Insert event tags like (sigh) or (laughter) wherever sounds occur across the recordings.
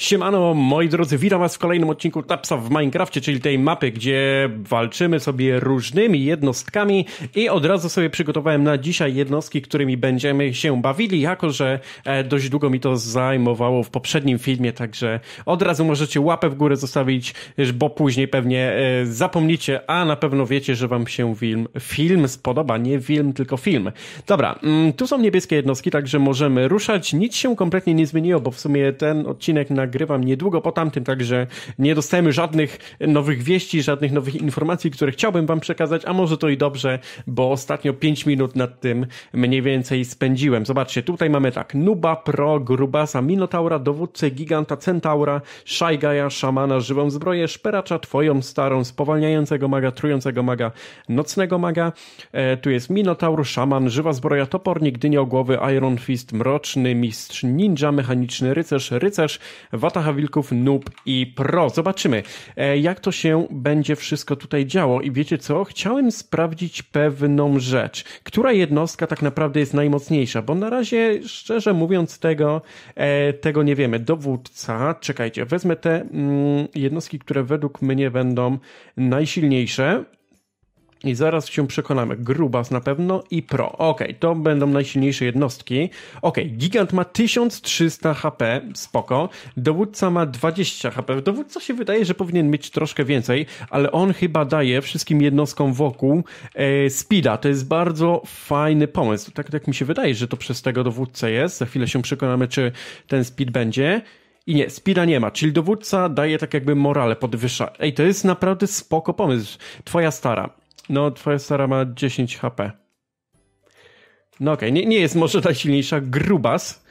Siemano, moi drodzy, witam was w kolejnym odcinku Tapsa w Minecrafcie, czyli tej mapy, gdzie walczymy sobie różnymi jednostkami i od razu sobie przygotowałem na dzisiaj jednostki, którymi będziemy się bawili, jako że e, dość długo mi to zajmowało w poprzednim filmie, także od razu możecie łapę w górę zostawić, bo później pewnie e, zapomnicie, a na pewno wiecie, że wam się film, film spodoba, nie film, tylko film. Dobra, mm, tu są niebieskie jednostki, także możemy ruszać, nic się kompletnie nie zmieniło, bo w sumie ten odcinek na nagrywam niedługo po tamtym, także nie dostajemy żadnych nowych wieści, żadnych nowych informacji, które chciałbym wam przekazać, a może to i dobrze, bo ostatnio 5 minut nad tym mniej więcej spędziłem. Zobaczcie, tutaj mamy tak, Nuba, Pro, Grubasa, Minotaura, Dowódcę, Giganta, Centaura, Szajgaja, Szamana, Żywą Zbroję, Szperacza, Twoją Starą, Spowalniającego Maga, Trującego Maga, Nocnego Maga, e, tu jest Minotaur, Szaman, Żywa Zbroja, Topornik, Dynioł Głowy, Iron Fist, Mroczny Mistrz, Ninja, Mechaniczny Rycerz, Rycerz, Wataha Wilków, Noob i Pro. Zobaczymy, e, jak to się będzie wszystko tutaj działo. I wiecie co? Chciałem sprawdzić pewną rzecz. Która jednostka tak naprawdę jest najmocniejsza? Bo na razie, szczerze mówiąc, tego, e, tego nie wiemy. Dowódca, czekajcie, wezmę te mm, jednostki, które według mnie będą najsilniejsze i zaraz się przekonamy. Grubas na pewno i Pro. Ok, to będą najsilniejsze jednostki. Ok, Gigant ma 1300 HP, spoko. Dowódca ma 20 HP. Dowódca się wydaje, że powinien mieć troszkę więcej, ale on chyba daje wszystkim jednostkom wokół e, speeda. To jest bardzo fajny pomysł. Tak tak mi się wydaje, że to przez tego dowódcę jest. Za chwilę się przekonamy, czy ten speed będzie. I nie, Spira nie ma, czyli dowódca daje tak jakby morale podwyższa. Ej, to jest naprawdę spoko pomysł. Twoja stara. No, twoja stara ma 10 HP. No okej, okay. nie, nie jest może najsilniejsza grubas,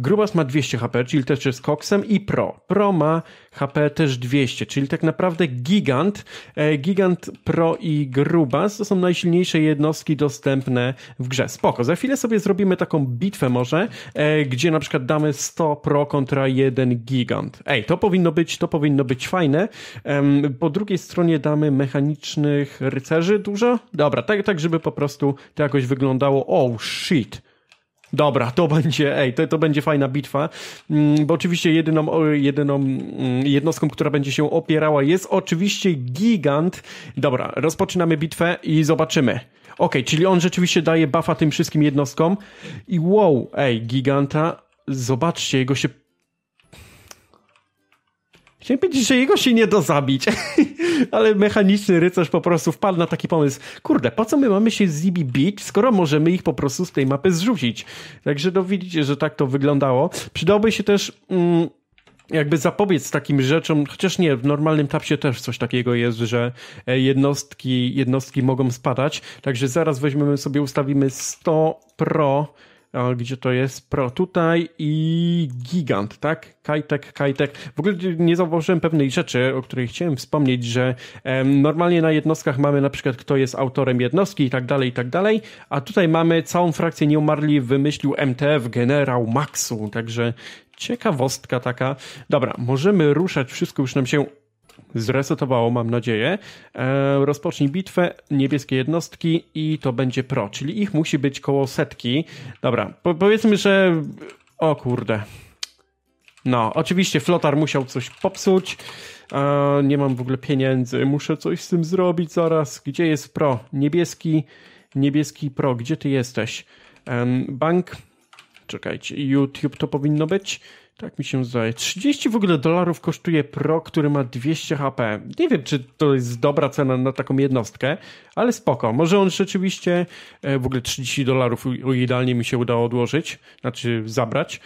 Grubas ma 200 HP, czyli też jest koksem i Pro. Pro ma HP też 200, czyli tak naprawdę Gigant, e, Gigant Pro i Grubas to są najsilniejsze jednostki dostępne w grze. Spoko, za chwilę sobie zrobimy taką bitwę może, e, gdzie na przykład damy 100 Pro kontra 1 Gigant. Ej, to powinno być, to powinno być fajne. Po drugiej stronie damy mechanicznych rycerzy dużo. Dobra, tak, tak żeby po prostu to jakoś wyglądało. Oh shit! Dobra, to będzie, ej, to, to będzie fajna bitwa, mm, bo oczywiście jedyną, jedyną mm, jednostką, która będzie się opierała jest oczywiście gigant. Dobra, rozpoczynamy bitwę i zobaczymy. Ok, czyli on rzeczywiście daje buffa tym wszystkim jednostkom i wow, ej, giganta, zobaczcie, jego się Chciałem powiedzieć, że jego się nie da zabić, (laughs) ale mechaniczny rycerz po prostu wpadł na taki pomysł. Kurde, po co my mamy się z Zibi bić, skoro możemy ich po prostu z tej mapy zrzucić? Także no widzicie, że tak to wyglądało. Przydałby się też... Mm, jakby zapobiec takim rzeczom, chociaż nie, w normalnym tapsie też coś takiego jest, że e, jednostki, jednostki mogą spadać, także zaraz weźmiemy sobie, ustawimy 100 pro a gdzie to jest? Pro tutaj i Gigant, tak? Kajtek, Kajtek. W ogóle nie zauważyłem pewnej rzeczy, o której chciałem wspomnieć, że em, normalnie na jednostkach mamy na przykład kto jest autorem jednostki i tak dalej, i tak dalej, a tutaj mamy całą frakcję nieumarli wymyślił MTF generał Maxu, także ciekawostka taka. Dobra, możemy ruszać, wszystko już nam się zresetowało, mam nadzieję. E, rozpocznij bitwę, niebieskie jednostki i to będzie pro, czyli ich musi być koło setki. Dobra, po powiedzmy, że... O kurde. No, oczywiście flotar musiał coś popsuć. E, nie mam w ogóle pieniędzy, muszę coś z tym zrobić zaraz. Gdzie jest pro? Niebieski, niebieski pro, gdzie ty jesteś? E, bank, czekajcie, YouTube to powinno być. Tak mi się zdaje. 30 w ogóle dolarów kosztuje Pro, który ma 200 HP. Nie wiem, czy to jest dobra cena na taką jednostkę, ale spoko. Może on rzeczywiście e, w ogóle 30 dolarów idealnie mi się udało odłożyć, znaczy zabrać.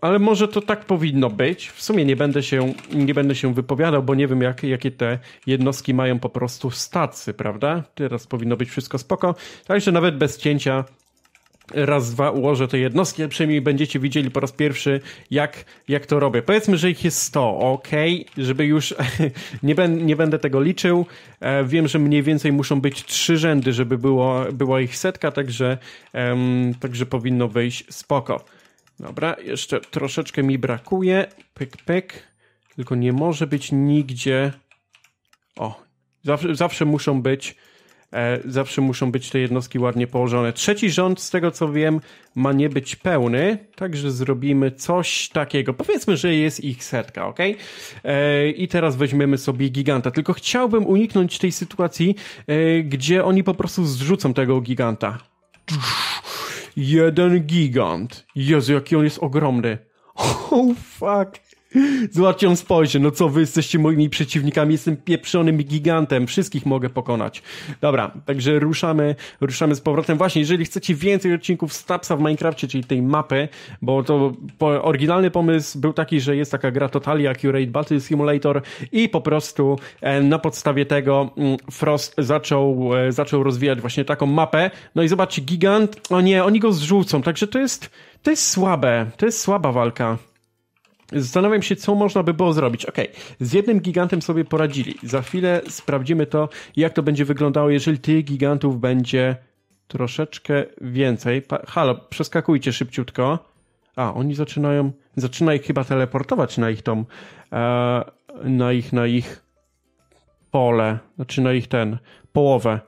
ale może to tak powinno być. W sumie nie będę się, nie będę się wypowiadał, bo nie wiem, jak, jakie te jednostki mają po prostu stacy, prawda? Teraz powinno być wszystko spoko. Także nawet bez cięcia raz, dwa ułożę te jednostki, przynajmniej będziecie widzieli po raz pierwszy, jak, jak to robię. Powiedzmy, że ich jest 100, ok? Żeby już, (laughs) nie, ben, nie będę tego liczył. E, wiem, że mniej więcej muszą być trzy rzędy, żeby było, była ich setka, także, em, także powinno wyjść spoko. Dobra, jeszcze troszeczkę mi brakuje. Pyk, pyk. Tylko nie może być nigdzie... O, zawsze, zawsze muszą być E, zawsze muszą być te jednostki ładnie położone. Trzeci rząd, z tego co wiem, ma nie być pełny, także zrobimy coś takiego. Powiedzmy, że jest ich setka, ok? E, I teraz weźmiemy sobie giganta. Tylko chciałbym uniknąć tej sytuacji, e, gdzie oni po prostu zrzucą tego giganta. Jeden gigant. Jezu, jaki on jest ogromny. (laughs) Oh, fuck. (laughs) Zobaczcie, on spojrzy, no co wy jesteście moimi przeciwnikami, jestem pieprzonym gigantem, wszystkich mogę pokonać. Dobra, także ruszamy, ruszamy z powrotem. Właśnie, jeżeli chcecie więcej odcinków z w Minecrafcie, czyli tej mapy, bo to po, oryginalny pomysł był taki, że jest taka gra Totalia Curate Battle Simulator i po prostu e, na podstawie tego m, mm, Frost zaczął, e, zaczął rozwijać właśnie taką mapę. No i zobaczcie, gigant, o nie, oni go zrzucą, także to jest, to jest słabe, to jest słaba walka. Zastanawiam się, co można by było zrobić. Ok, z jednym gigantem sobie poradzili. Za chwilę sprawdzimy to, jak to będzie wyglądało, jeżeli tych gigantów będzie troszeczkę więcej. Pa Halo, przeskakujcie szybciutko. A, oni zaczynają, zaczyna ich chyba teleportować na ich tą, e, na ich, na ich pole, znaczy na ich ten, połowę.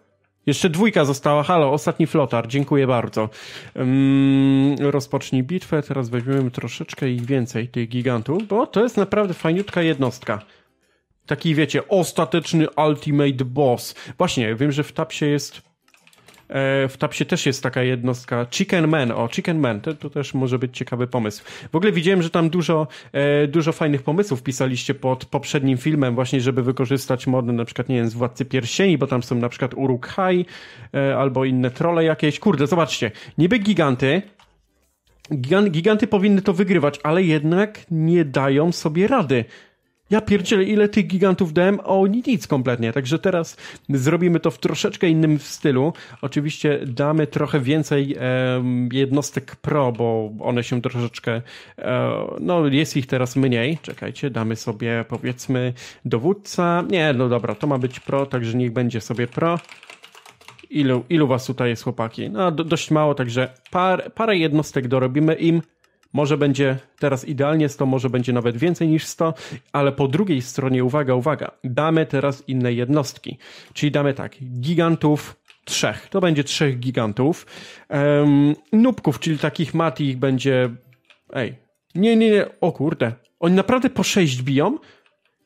Jeszcze dwójka została. Halo, ostatni flotar. Dziękuję bardzo. Um, rozpocznij bitwę. Teraz weźmiemy troszeczkę i więcej, tych gigantów, bo to jest naprawdę fajniutka jednostka. Taki, wiecie, ostateczny ultimate boss. Właśnie, wiem, że w tapsie jest E, w Tapsie też jest taka jednostka Chicken Man, o Chicken Man, to, to, też może być ciekawy pomysł. W ogóle widziałem, że tam dużo, e, dużo fajnych pomysłów pisaliście pod poprzednim filmem właśnie, żeby wykorzystać mody na przykład, nie wiem, z Władcy Piersieni, bo tam są na przykład Uruk-hai e, albo inne trole jakieś. Kurde, zobaczcie, niby giganty, giganty powinny to wygrywać, ale jednak nie dają sobie rady ja pierdzielę, ile tych gigantów dałem, a oni nic kompletnie. Także teraz zrobimy to w troszeczkę innym stylu. Oczywiście damy trochę więcej e, jednostek pro, bo one się troszeczkę, e, no jest ich teraz mniej. Czekajcie, damy sobie powiedzmy dowódca. Nie, no dobra, to ma być pro, także niech będzie sobie pro ilu, ilu was tutaj jest chłopaki? No, do, dość mało, także par, parę jednostek dorobimy im. Może będzie teraz idealnie 100, może będzie nawet więcej niż 100, ale po drugiej stronie, uwaga, uwaga, damy teraz inne jednostki. Czyli damy tak, gigantów, trzech. To będzie trzech gigantów. Um, nubków, czyli takich mat ich będzie... Ej, nie, nie, nie, o kurde. Oni naprawdę po sześć biją?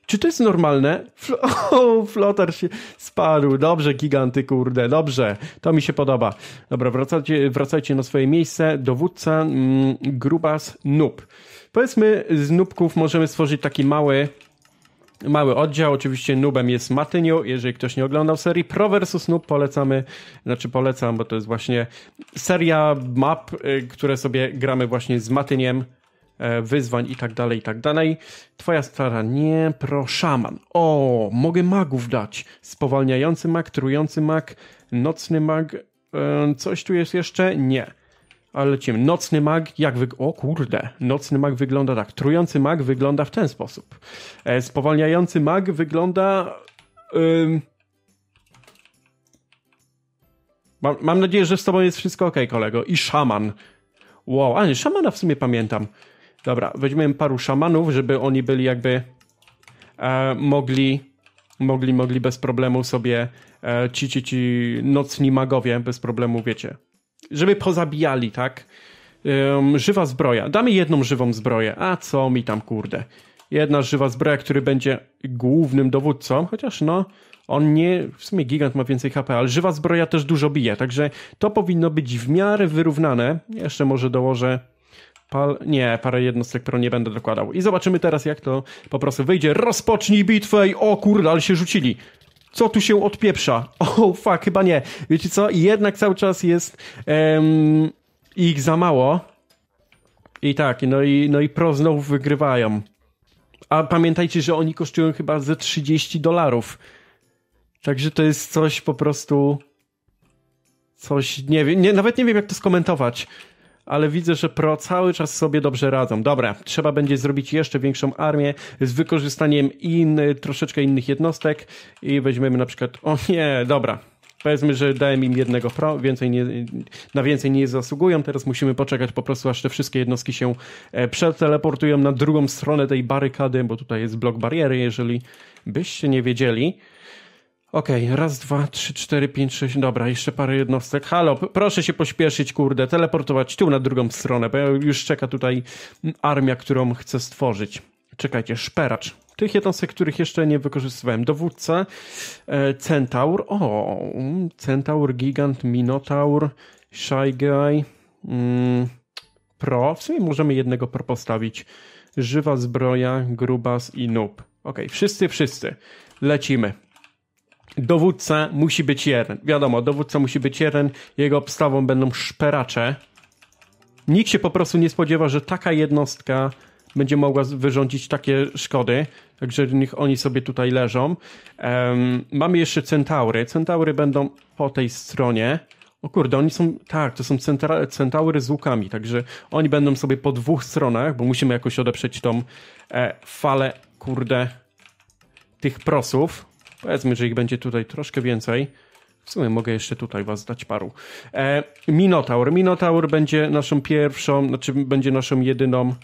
Czy to jest normalne? Fl (laughs) o, flotar się sparł. Dobrze, giganty, kurde, dobrze. To mi się podoba. Dobra, wracajcie, wracajcie na swoje miejsce. Dowódca mm, Grubas Nub. Powiedzmy, z nubków możemy stworzyć taki mały mały oddział. Oczywiście nubem jest Matyniu. Jeżeli ktoś nie oglądał serii Pro versus Noob, polecamy, znaczy polecam, bo to jest właśnie seria map, y, które sobie gramy właśnie z Matyniem E, wyzwań i tak dalej, i tak dalej. Twoja stara, nie, pro szaman. O, mogę magów dać. Spowalniający mag, trujący mag, nocny mag, e, coś tu jest jeszcze? Nie. Ale lecimy. Nocny mag, jak wy... O kurde, nocny mag wygląda tak. Trujący mag wygląda w ten sposób. E, spowalniający mag wygląda... Ym... Mam, mam nadzieję, że z tobą jest wszystko ok, kolego. I szaman. Wow, a nie, szamana w sumie pamiętam. Dobra, weźmiemy paru szamanów, żeby oni byli jakby e, mogli, mogli, mogli bez problemu sobie e, ci, ci, ci nocni magowie bez problemu, wiecie, żeby pozabijali, tak? żywa zbroja. Damy jedną żywą zbroję. A co mi tam, kurde. Jedna żywa zbroja, który będzie głównym dowódcą, chociaż no, on nie, w sumie gigant ma więcej HP, ale żywa zbroja też dużo bije, także to powinno być w miarę wyrównane. Jeszcze może dołożę Pal... Nie, parę jednostek, które nie będę dokładał. I zobaczymy teraz, jak to po prostu wyjdzie. Rozpocznij bitwę i o kurde, ale się rzucili. Co tu się odpieprza? (laughs) O, oh, fuck, chyba nie. Wiecie co? Jednak cały czas jest ich za mało. I tak, no i, no i pro znowu wygrywają. A pamiętajcie, że oni kosztują chyba ze 30 dolarów. Także to jest coś po prostu... Coś, nie wiem, nie, nawet nie wiem jak to skomentować ale widzę, że Pro cały czas sobie dobrze radzą. Dobra, trzeba będzie zrobić jeszcze większą armię z wykorzystaniem in, troszeczkę innych jednostek i weźmiemy na przykład, o nie, dobra, powiedzmy, że dałem im jednego pro, więcej nie, na więcej nie zasługują. Teraz musimy poczekać po prostu, aż te wszystkie jednostki się e, przeteleportują na drugą stronę tej barykady, bo tutaj jest blok bariery, jeżeli byście nie wiedzieli. Okej, okay, raz, dwa, trzy, cztery, pięć, sześć. Dobra, jeszcze parę jednostek. Halo, proszę się pośpieszyć, kurde, teleportować tu na drugą stronę, bo już czeka tutaj armia, którą chcę stworzyć. Czekajcie, szperacz. Tych jednostek, których jeszcze nie wykorzystywałem. Dowódca, e, centaur. O, centaur, gigant, minotaur, shy guy, mm, pro. W sumie możemy jednego pro postawić. Żywa zbroja, grubas i noob. Okej, okay, wszyscy, wszyscy. Lecimy dowódca musi być jeden. Wiadomo, dowódca musi być jeden, jego obstawą będą szperacze. Nikt się po prostu nie spodziewa, że taka jednostka będzie mogła wyrządzić takie szkody, także niech oni sobie tutaj leżą. Um, mamy jeszcze centaury. Centaury będą po tej stronie. O kurde, oni są, tak, to są centra, centaury z łukami, także oni będą sobie po dwóch stronach, bo musimy jakoś odeprzeć tą e, falę, kurde, tych prosów. Powiedzmy, że ich będzie tutaj troszkę więcej. W sumie mogę jeszcze tutaj was dać paru. E, Minotaur. Minotaur będzie naszą pierwszą, znaczy będzie naszą jedyną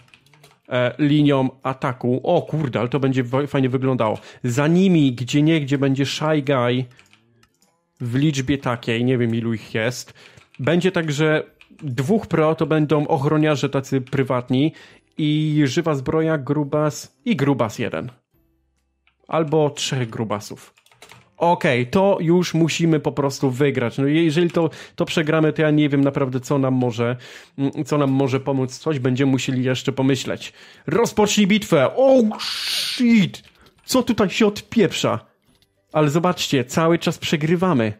e, linią ataku. O kurde, ale to będzie fajnie wyglądało. Za nimi gdzie gdzie będzie Shy Guy w liczbie takiej, nie wiem ilu ich jest. Będzie także dwóch pro to będą ochroniarze tacy prywatni i żywa zbroja grubas i grubas jeden albo trzech grubasów. Okej, okay, to już musimy po prostu wygrać. No jeżeli to, to przegramy, to ja nie wiem naprawdę, co nam może, mm, co nam może pomóc. Coś będziemy musieli jeszcze pomyśleć. Rozpocznij bitwę! Oh shit! Co tutaj się odpieprza? Ale zobaczcie, cały czas przegrywamy.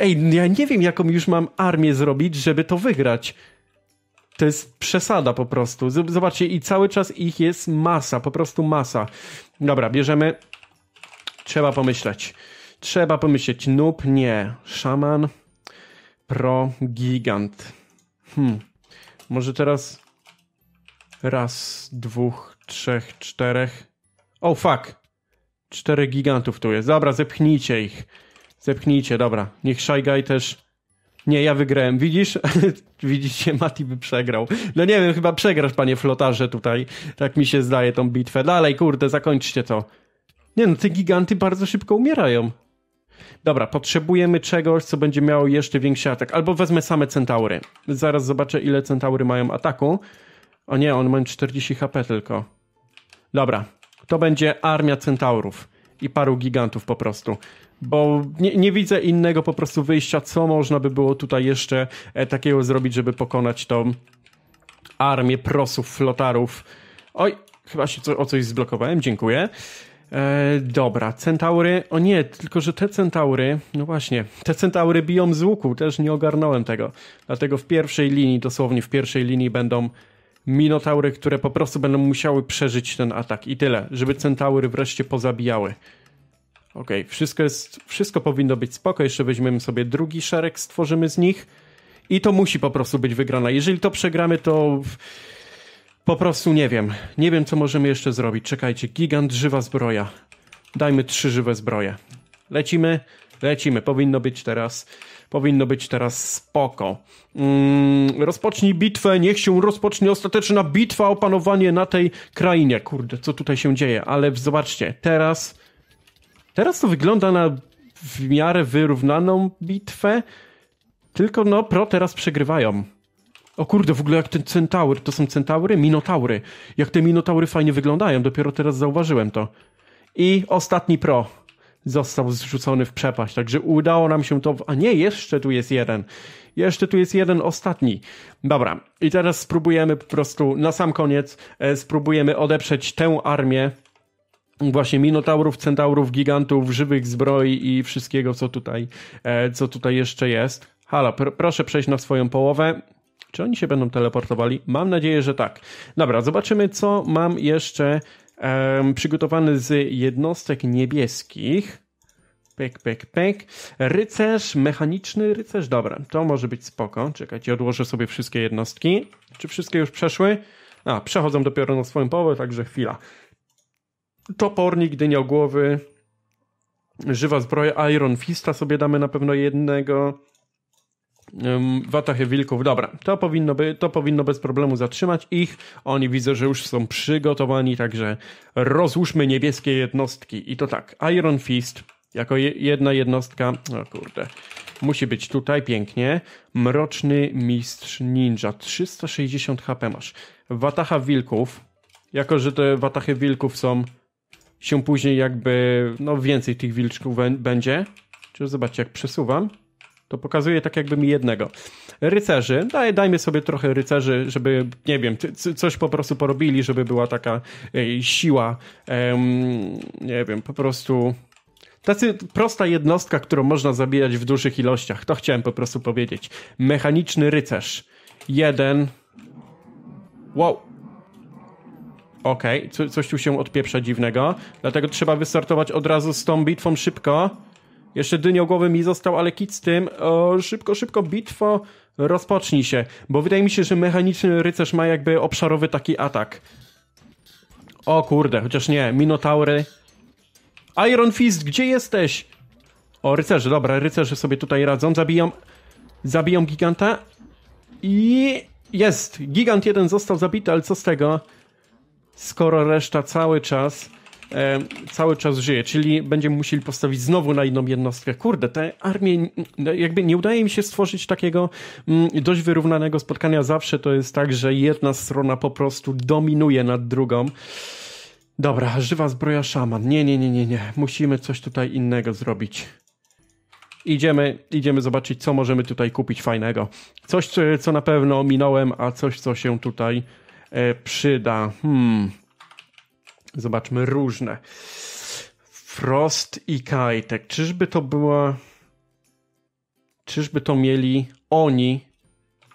Ej, ja nie wiem, jaką już mam armię zrobić, żeby to wygrać to jest przesada po prostu. Zobaczcie, i cały czas ich jest masa, po prostu masa. Dobra, bierzemy. Trzeba pomyśleć. Trzeba pomyśleć. Noob, nie. Szaman, pro, gigant. Hmm. Może teraz raz, dwóch, trzech, czterech. oh, fuck. Czterech gigantów tu jest. Dobra, zepchnijcie ich. Zepchnijcie, dobra. Niech Shy Guy też nie, ja wygrałem. Widzisz? (laughs) Widzicie, Mati by przegrał. No nie wiem, chyba przegrasz, panie flotarze, tutaj. Tak mi się zdaje tą bitwę. Dalej, kurde, zakończcie to. Nie no, te giganty bardzo szybko umierają. Dobra, potrzebujemy czegoś, co będzie miało jeszcze większy atak. Albo wezmę same centaury. Zaraz zobaczę, ile centaury mają ataku. O nie, on ma 40 HP tylko. Dobra, to będzie armia centaurów i paru gigantów po prostu bo nie, nie, widzę innego po prostu wyjścia, co można by było tutaj jeszcze e, takiego zrobić, żeby pokonać tą armię prosów, flotarów. Oj, chyba się co, o coś zblokowałem, dziękuję. E, dobra, centaury. O nie, tylko że te centaury, no właśnie, te centaury biją z łuku, też nie ogarnąłem tego. Dlatego w pierwszej linii, dosłownie w pierwszej linii będą minotaury, które po prostu będą musiały przeżyć ten atak i tyle, żeby centaury wreszcie pozabijały okej, okay, wszystko, jest, wszystko powinno być spoko, jeszcze weźmiemy sobie drugi szereg, stworzymy z nich i to musi po prostu być wygrana. Jeżeli to przegramy, to po prostu nie wiem. Nie wiem, co możemy jeszcze zrobić. Czekajcie, gigant, żywa zbroja. Dajmy trzy żywe zbroje. Lecimy, lecimy. Powinno być teraz powinno być teraz spoko. Mm, rozpocznij bitwę, niech się rozpocznie ostateczna bitwa o panowanie na tej krainie. Kurde, co tutaj się dzieje, ale zobaczcie, teraz Teraz to wygląda na w miarę wyrównaną bitwę, tylko no pro teraz przegrywają. O kurde, w ogóle jak ten centaur, to są centaury? Minotaury. Jak te minotaury fajnie wyglądają, dopiero teraz zauważyłem to. I ostatni pro został zrzucony w przepaść, także udało nam się to... A nie, jeszcze tu jest jeden. Jeszcze tu jest jeden ostatni. Dobra, i teraz spróbujemy po prostu, na sam koniec, e, spróbujemy odeprzeć tę armię, właśnie minotaurów, centaurów, gigantów, żywych zbroi i wszystkiego, co tutaj, e, co tutaj jeszcze jest. Halo, pr proszę przejść na swoją połowę. Czy oni się będą teleportowali? Mam nadzieję, że tak. Dobra, zobaczymy, co mam jeszcze um, przygotowany z jednostek niebieskich. Pek, pek, pek. Rycerz, mechaniczny rycerz. Dobra, to może być spoko. Czekajcie, odłożę sobie wszystkie jednostki. Czy wszystkie już przeszły? A, przechodzą dopiero na swoją połowę, także chwila topornik, głowy, żywa zbroja, Iron Fista sobie damy na pewno jednego. Watachy wilków, dobra, to powinno, by, to powinno bez problemu zatrzymać ich. Oni widzę, że już są przygotowani, także rozłóżmy niebieskie jednostki. I to tak, Iron Fist jako jedna jednostka, o kurde, musi być tutaj pięknie. Mroczny Mistrz Ninja, 360 HP masz. Watacha wilków, jako że te watachy wilków są się później jakby, no więcej tych wilczków będzie. Czy zobaczcie, jak przesuwam, to pokazuje tak jakby mi jednego. Rycerzy, daj, dajmy sobie trochę rycerzy, żeby, nie wiem, coś po prostu porobili, żeby była taka ej, siła, em, nie wiem, po prostu... Tacy prosta jednostka, którą można zabijać w dużych ilościach. To chciałem po prostu powiedzieć. Mechaniczny rycerz. Jeden. Wow. Okej, okay. coś tu się odpieprza dziwnego. Dlatego trzeba wystartować od razu z tą bitwą szybko. Jeszcze dyniogłowy mi został, ale kit z tym. O, szybko, szybko, bitwo, rozpocznij się. Bo wydaje mi się, że mechaniczny rycerz ma jakby obszarowy taki atak. O kurde, chociaż nie, minotaury. Iron Fist, gdzie jesteś? O, rycerze, dobra, rycerze sobie tutaj radzą. Zabiją, zabiją giganta. I jest, gigant jeden został zabity, ale co z tego? skoro reszta cały czas e, cały czas żyje, czyli będziemy musieli postawić znowu na inną jednostkę. Kurde, te armie, no jakby nie udaje mi się stworzyć takiego mm, dość wyrównanego spotkania. Zawsze to jest tak, że jedna strona po prostu dominuje nad drugą. Dobra, żywa zbroja szaman. Nie, nie, nie, nie, nie. Musimy coś tutaj innego zrobić. Idziemy, idziemy zobaczyć, co możemy tutaj kupić fajnego. Coś, co na pewno minąłem, a coś, co się tutaj E, przyda. Hmm. Zobaczmy różne. Frost i Kajtek. Czyżby to była. Czyżby to mieli oni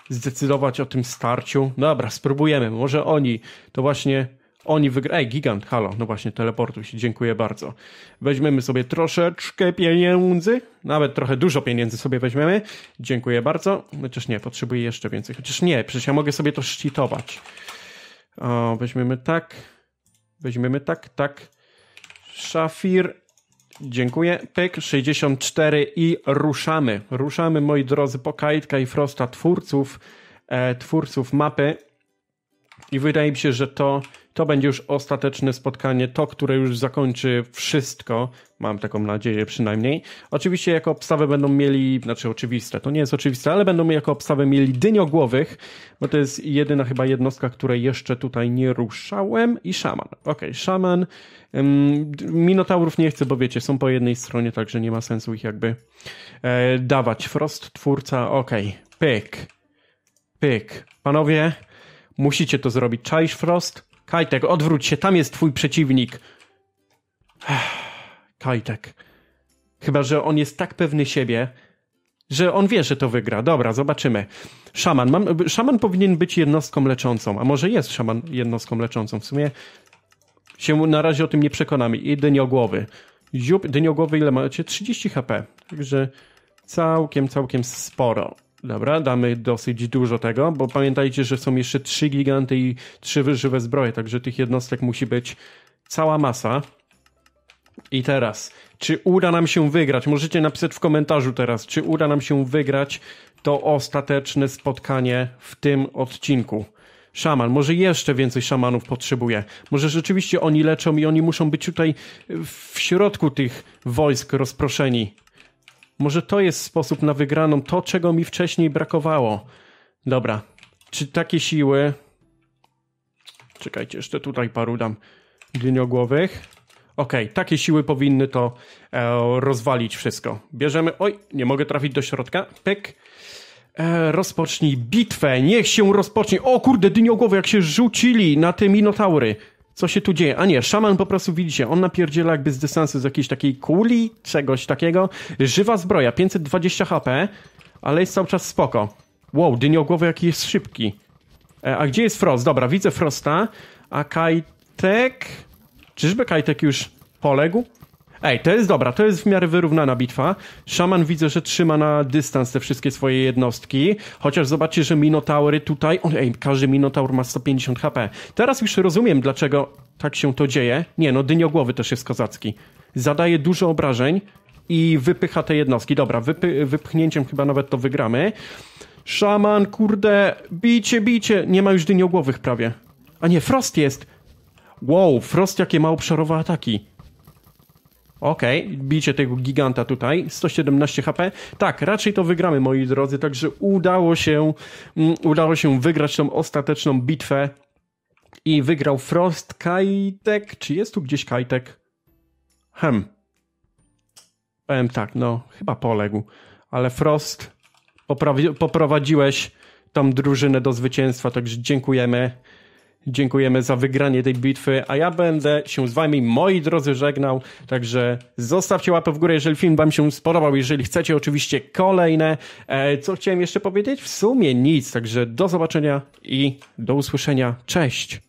zdecydować o tym starciu? No dobra, spróbujemy. Może oni. To właśnie oni wygrają. Ej, gigant, halo. No właśnie, teleportuj się. Dziękuję bardzo. Weźmiemy sobie troszeczkę pieniędzy. Nawet trochę dużo pieniędzy sobie weźmiemy. Dziękuję bardzo. Chociaż nie, potrzebuję jeszcze więcej. Chociaż nie, przecież ja mogę sobie to szczytować. O, weźmiemy tak. Weźmiemy tak, tak. Szafir. Dziękuję. Pyk 64 i ruszamy. Ruszamy, moi drodzy, po Kajtka i Frosta, twórców, e, twórców mapy. I wydaje mi się, że to to będzie już ostateczne spotkanie, to, które już zakończy wszystko. Mam taką nadzieję przynajmniej. Oczywiście jako obstawę będą mieli, znaczy oczywiste, to nie jest oczywiste, ale będą jako obstawę mieli dyniogłowych, bo to jest jedyna chyba jednostka, której jeszcze tutaj nie ruszałem i szaman. Okej, okay, szaman. Minotaurów nie chcę, bo wiecie, są po jednej stronie, także nie ma sensu ich jakby e, dawać. Frost, twórca, okej. Okay. Pyk. Pyk. Panowie, musicie to zrobić. Czaisz Frost? Kajtek, odwróć się, tam jest twój przeciwnik. Kajtek. Chyba, że on jest tak pewny siebie, że on wie, że to wygra. Dobra, zobaczymy. Szaman. Mam, szaman powinien być jednostką leczącą, a może jest szaman jednostką leczącą. W sumie się na razie o tym nie przekonamy. I dyniogłowy. Dziób dyniogłowy ile macie? 30 HP. Także całkiem, całkiem sporo. Dobra, damy dosyć dużo tego, bo pamiętajcie, że są jeszcze trzy giganty i trzy żywe zbroje, także tych jednostek musi być cała masa. I teraz, czy uda nam się wygrać? Możecie napisać w komentarzu teraz, czy uda nam się wygrać to ostateczne spotkanie w tym odcinku. Szaman, może jeszcze więcej szamanów potrzebuje. Może rzeczywiście oni leczą i oni muszą być tutaj w środku tych wojsk rozproszeni. Może to jest sposób na wygraną, to czego mi wcześniej brakowało. Dobra, czy takie siły... Czekajcie, jeszcze tutaj paru dam dyniogłowych. Okej, okay, takie siły powinny to e, rozwalić wszystko. Bierzemy... Oj, nie mogę trafić do środka. Pyk. E, rozpocznij bitwę, niech się rozpocznie. O kurde, dyniogłowy, jak się rzucili na te minotaury co się tu dzieje? A nie, szaman po prostu widzicie, on napierdziela jakby z dystansu z jakiejś takiej kuli, czegoś takiego. Żywa zbroja, 520 HP, ale jest cały czas spoko. Wow, dyniogłowy jaki jest szybki. E, a gdzie jest Frost? Dobra, widzę Frosta. A Kajtek... Czyżby Kajtek już poległ? Ej, to jest dobra, to jest w miarę wyrównana bitwa. Szaman widzę, że trzyma na dystans te wszystkie swoje jednostki, chociaż zobaczcie, że minotaury tutaj... O, ej, każdy minotaur ma 150 HP. Teraz już rozumiem, dlaczego tak się to dzieje. Nie, no dyniogłowy też jest kozacki. Zadaje dużo obrażeń i wypycha te jednostki. Dobra, wypy, wypchnięciem chyba nawet to wygramy. Szaman, kurde, bicie, bicie. Nie ma już dyniogłowych prawie. A nie, Frost jest. Wow, Frost jakie ma obszarowe ataki. Okej, okay, bicie tego giganta tutaj, 117 HP. Tak, raczej to wygramy, moi drodzy, także udało się, um, udało się wygrać tą ostateczną bitwę i wygrał Frost Kajtek. Czy jest tu gdzieś Kajtek? Hem. Powiem tak, no, chyba poległ. Ale Frost, poprowadziłeś tą drużynę do zwycięstwa, także dziękujemy. Dziękujemy za wygranie tej bitwy, a ja będę się z wami, moi drodzy, żegnał. Także zostawcie łapę w górę, jeżeli film wam się spodobał, jeżeli chcecie oczywiście kolejne. E, co chciałem jeszcze powiedzieć? W sumie nic, także do zobaczenia i do usłyszenia. Cześć!